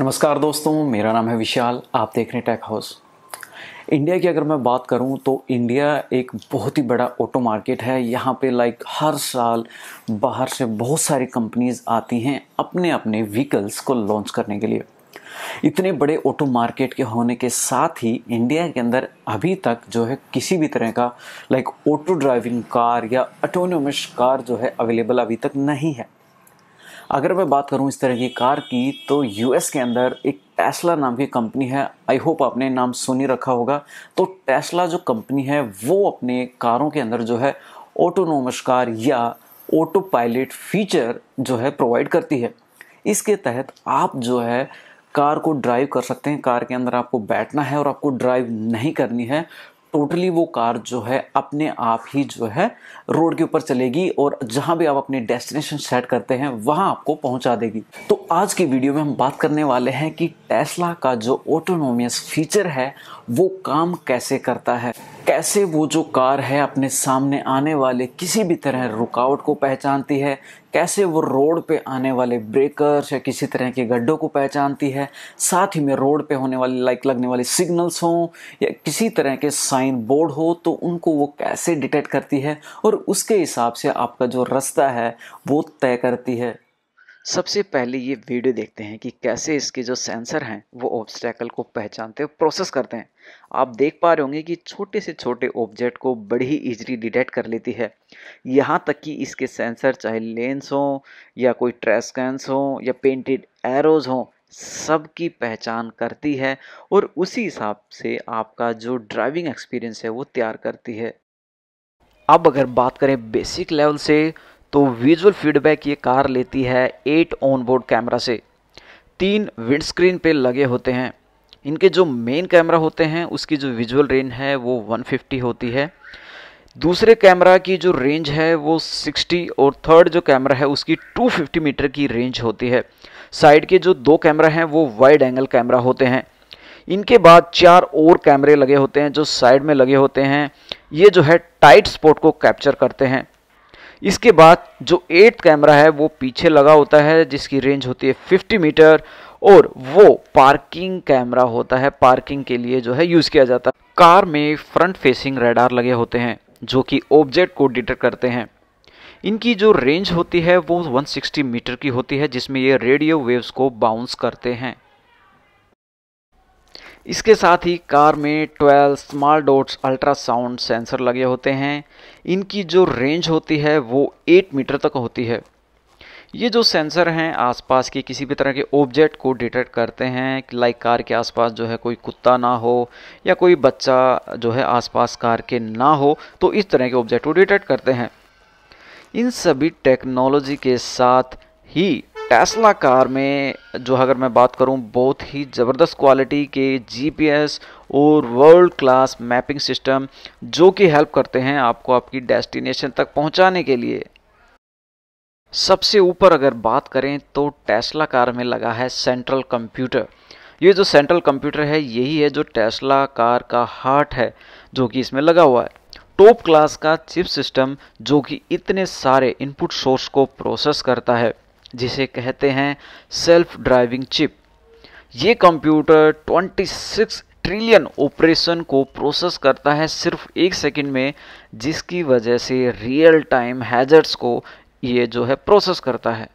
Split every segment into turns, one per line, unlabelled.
नमस्कार दोस्तों मेरा नाम है विशाल आप देख रहे हैं टेक हाउस इंडिया की अगर मैं बात करूं तो इंडिया एक बहुत ही बड़ा ऑटो मार्केट है यहाँ पे लाइक हर साल बाहर से बहुत सारी कंपनीज आती हैं अपने अपने व्हीकल्स को लॉन्च करने के लिए इतने बड़े ऑटो मार्केट के होने के साथ ही इंडिया के अंदर अभी तक जो है किसी भी तरह का लाइक ऑटो ड्राइविंग कार या ऑटोनोमस कार जो है अवेलेबल अभी तक नहीं है अगर मैं बात करूँ इस तरह की कार की तो यूएस के अंदर एक टेस्ला नाम की कंपनी है आई होप आपने नाम सुनी रखा होगा तो टेस्ला जो कंपनी है वो अपने कारों के अंदर जो है ऑटोनोमस कार या ऑटो पायलट फीचर जो है प्रोवाइड करती है इसके तहत आप जो है कार को ड्राइव कर सकते हैं कार के अंदर आपको बैठना है और आपको ड्राइव नहीं करनी है टोटली वो कार जो है अपने आप ही जो है रोड के ऊपर चलेगी और जहां भी आप अपने डेस्टिनेशन सेट करते हैं वहां आपको पहुंचा देगी तो आज की वीडियो में हम बात करने वाले हैं कि टेस्ला का जो ऑटोनोमियस फीचर है वो काम कैसे करता है कैसे वो जो कार है अपने सामने आने वाले किसी भी तरह रुकावट को पहचानती है कैसे वो रोड पे आने वाले ब्रेकर्स या किसी तरह के गड्ढों को पहचानती है साथ ही में रोड पे होने वाले लाइक लगने वाले सिग्नल्स हों या किसी तरह के साइन बोर्ड हो तो उनको वो कैसे डिटेक्ट करती है और उसके हिसाब से आपका जो रास्ता है वो तय करती है सबसे पहले ये वीडियो देखते हैं कि कैसे इसके जो सेंसर हैं वो ऑब्स्टेकल को पहचानते हैं प्रोसेस करते हैं आप देख पा रहे होंगे कि छोटे से छोटे ऑब्जेक्ट को बड़ी ईजली डिटेक्ट कर लेती है यहाँ तक कि इसके सेंसर चाहे लेंस हों या कोई ट्रेस कैंस हों या पेंटेड एरोज हों की पहचान करती है और उसी हिसाब से आपका जो ड्राइविंग एक्सपीरियंस है वो तैयार करती है अब अगर बात करें बेसिक लेवल से तो विजुअल फीडबैक ये कार लेती है एट ऑन बोर्ड कैमरा से तीन विंडस्क्रीन पे लगे होते हैं इनके जो मेन कैमरा होते हैं उसकी जो विजुअल रेंज है वो 150 होती है दूसरे कैमरा की जो रेंज है वो 60 और थर्ड जो कैमरा है उसकी 250 मीटर की रेंज होती है साइड के जो दो कैमरा हैं वो वाइड एंगल कैमरा होते हैं इनके बाद चार और कैमरे लगे होते हैं जो साइड में लगे होते हैं ये जो है टाइट स्पॉट को कैप्चर करते हैं इसके बाद जो एट कैमरा है वो पीछे लगा होता है जिसकी रेंज होती है 50 मीटर और वो पार्किंग कैमरा होता है पार्किंग के लिए जो है यूज़ किया जाता है कार में फ्रंट फेसिंग रेडार लगे होते हैं जो कि ऑब्जेक्ट को डिटेक्ट करते हैं इनकी जो रेंज होती है वो 160 मीटर की होती है जिसमें ये रेडियो वेव्स को बाउंस करते हैं इसके साथ ही कार में 12 स्मॉल डॉट्स अल्ट्रासाउंड सेंसर लगे होते हैं इनकी जो रेंज होती है वो 8 मीटर तक होती है ये जो सेंसर हैं आसपास के किसी भी तरह के ऑब्जेक्ट को डिटेक्ट करते हैं लाइक कार के आसपास जो है कोई कुत्ता ना हो या कोई बच्चा जो है आसपास कार के ना हो तो इस तरह के ऑब्जेक्ट को डिटेक्ट करते हैं इन सभी टेक्नोलॉजी के साथ ही टेस्ला कार में जो अगर मैं बात करूं बहुत ही ज़बरदस्त क्वालिटी के जीपीएस और वर्ल्ड क्लास मैपिंग सिस्टम जो कि हेल्प करते हैं आपको आपकी डेस्टिनेशन तक पहुंचाने के लिए सबसे ऊपर अगर बात करें तो टेस्ला कार में लगा है सेंट्रल कंप्यूटर ये जो सेंट्रल कंप्यूटर है यही है जो टेस्ला कार का हार्ट है जो कि इसमें लगा हुआ है टॉप क्लास का चिप सिस्टम जो कि इतने सारे इनपुट सोर्स को प्रोसेस करता है जिसे कहते हैं सेल्फ ड्राइविंग चिप ये कंप्यूटर 26 ट्रिलियन ऑपरेशन को प्रोसेस करता है सिर्फ एक सेकंड में जिसकी वजह से रियल टाइम हैजर्ड्स को ये जो है प्रोसेस करता है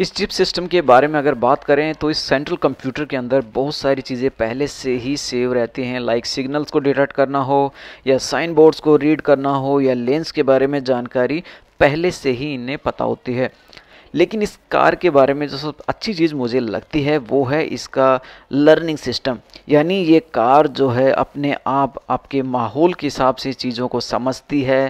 इस चिप सिस्टम के बारे में अगर बात करें तो इस सेंट्रल कंप्यूटर के अंदर बहुत सारी चीज़ें पहले से ही सेव रहती हैं लाइक सिग्नल्स को डिटेक्ट करना हो या साइन बोर्ड्स को रीड करना हो या लेंस के बारे में जानकारी पहले से ही इन्हें पता होती है लेकिन इस कार के बारे में जो सब अच्छी चीज़ मुझे लगती है वो है इसका लर्निंग सिस्टम यानी ये कार जो है अपने आप आपके माहौल के हिसाब से चीज़ों को समझती है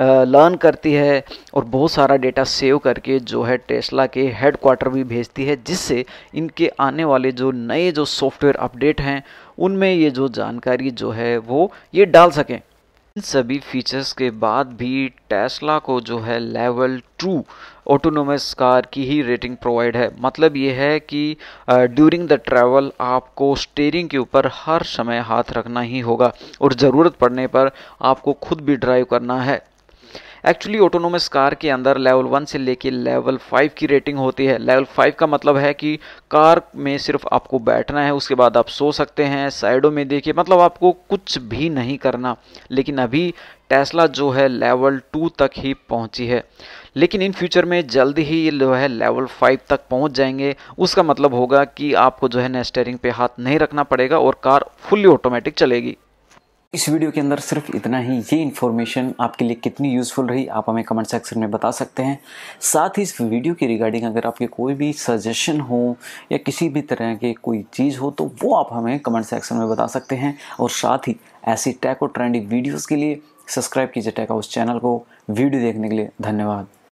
लर्न करती है और बहुत सारा डेटा सेव करके जो है टेस्ला के हेड क्वार्टर भी भेजती है जिससे इनके आने वाले जो नए जो सॉफ्टवेयर अपडेट हैं उनमें ये जो जानकारी जो है वो ये डाल सकें इन सभी फीचर्स के बाद भी टेस्ला को जो है लेवल टू ऑटोनोमस कार की ही रेटिंग प्रोवाइड है मतलब ये है कि ड्यूरिंग द ट्रैवल आपको स्टेयरिंग के ऊपर हर समय हाथ रखना ही होगा और ज़रूरत पड़ने पर आपको खुद भी ड्राइव करना है एक्चुअली ऑटोनोमस कार के अंदर लेवल वन से लेके लेवल फाइव की रेटिंग होती है लेवल फाइव का मतलब है कि कार में सिर्फ आपको बैठना है उसके बाद आप सो सकते हैं साइडों में देखिए मतलब आपको कुछ भी नहीं करना लेकिन अभी टेस्ला जो है लेवल टू तक ही पहुंची है लेकिन इन फ्यूचर में जल्द ही ये जो है लेवल फाइव तक पहुंच जाएंगे उसका मतलब होगा कि आपको जो है ना स्टेयरिंग पे हाथ नहीं रखना पड़ेगा और कार फुल्ली ऑटोमेटिक चलेगी इस वीडियो के अंदर सिर्फ इतना ही ये इन्फॉर्मेशन आपके लिए कितनी यूज़फुल रही आप हमें कमेंट सेक्शन में बता सकते हैं साथ ही इस वीडियो की रिगार्डिंग अगर आपके कोई भी सजेशन हो या किसी भी तरह के कोई चीज़ हो तो वो आप हमें कमेंट सेक्शन में बता सकते हैं और साथ ही ऐसी टैक और ट्रेंडिंग वीडियोज़ के लिए सब्सक्राइब कीजिए टैक हाउस चैनल को वीडियो देखने के लिए धन्यवाद